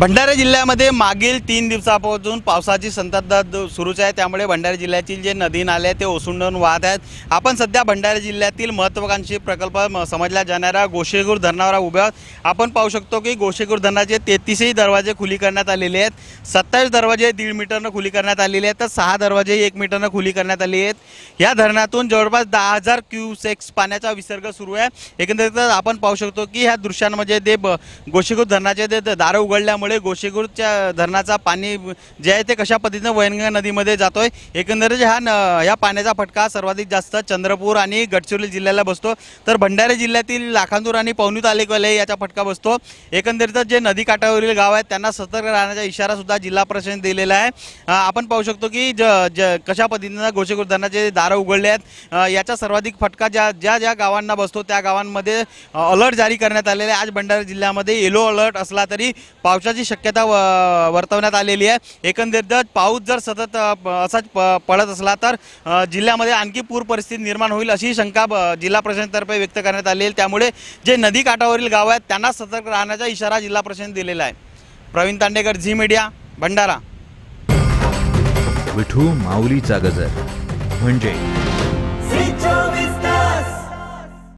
भंडारा जिल्ह्यामध्ये मागील तीन दिवसापासून पावसाची संततधार सुरूच आहे त्यामुळे भंडारा जिल्ह्यातील जे नदी नाले ते ओसंडून वाहत आहेत आपण सध्या भंडारा जिल्ह्यातील महत्त्वाकांक्षी प्रकल्प समजल्या जाणाऱ्या गोशेगूर धरणावर उभे आहोत आपण पाहू शकतो की गोशेगूर धरणाचे तेहतीसही दरवाजे खुली करण्यात आलेले आहेत सत्तावीस दरवाजे दीड मीटरनं खुली करण्यात आलेले आहेत तर सहा दरवाजे एक मीटरनं खुली करण्यात आली आहेत या धरणातून जवळपास दहा हजार क्यूसेक्स पाण्याचा विसर्ग सुरू आहे एकंदरीत आपण पाहू शकतो की ह्या दृश्यांमध्ये ते गोशेगूर धरणाचे ते दारं उघडल्यामुळे त्यामुळे गोशेगुरच्या धरणाचा पाणी जे आहे ते कशा पद्धतीनं वैनगंगा नदीमध्ये जातोय एकंदरीत हा न या पाण्याचा फटका सर्वाधिक जास्त चंद्रपूर आणि गडचिरोली जिल्ह्याला बसतो तर भंडारा जिल्ह्यातील लाखांदूर आणि पवनी तालुक्याला याचा फटका बसतो एकंदरीत जे नदी काठावरील गाव आहेत त्यांना सतर्क राहण्याचा इशारा सुद्धा जिल्हा प्रशासन दिलेला आहे आपण पाहू शकतो की ज ज कशा पद्धतीनं गोशेगुर धरणाचे दारं उघडले आहेत याचा सर्वाधिक फटका ज्या ज्या ज्या गावांना बसतो त्या गावांमध्ये अलर्ट जारी करण्यात आलेला आहे आज भंडारा जिल्ह्यामध्ये येलो अलर्ट असला तरी पावसाच्या पावसाची शक्यता वर्तवण्यात आलेली आहे एकंदरीत पाऊस जर सतत असाच पडत असला तर जिल्ह्यामध्ये आणखी पूर परिस्थिती निर्माण होईल अशी शंका जिल्हा प्रशासनातर्फे व्यक्त करण्यात आली त्यामुळे जे नदी काठावरील गाव आहेत त्यांना सतर्क राहण्याचा इशारा जिल्हा प्रशासन दिलेला आहे प्रवीण तांडेकर झी मीडिया भंडारा विठू माऊलीचा गजर म्हणजे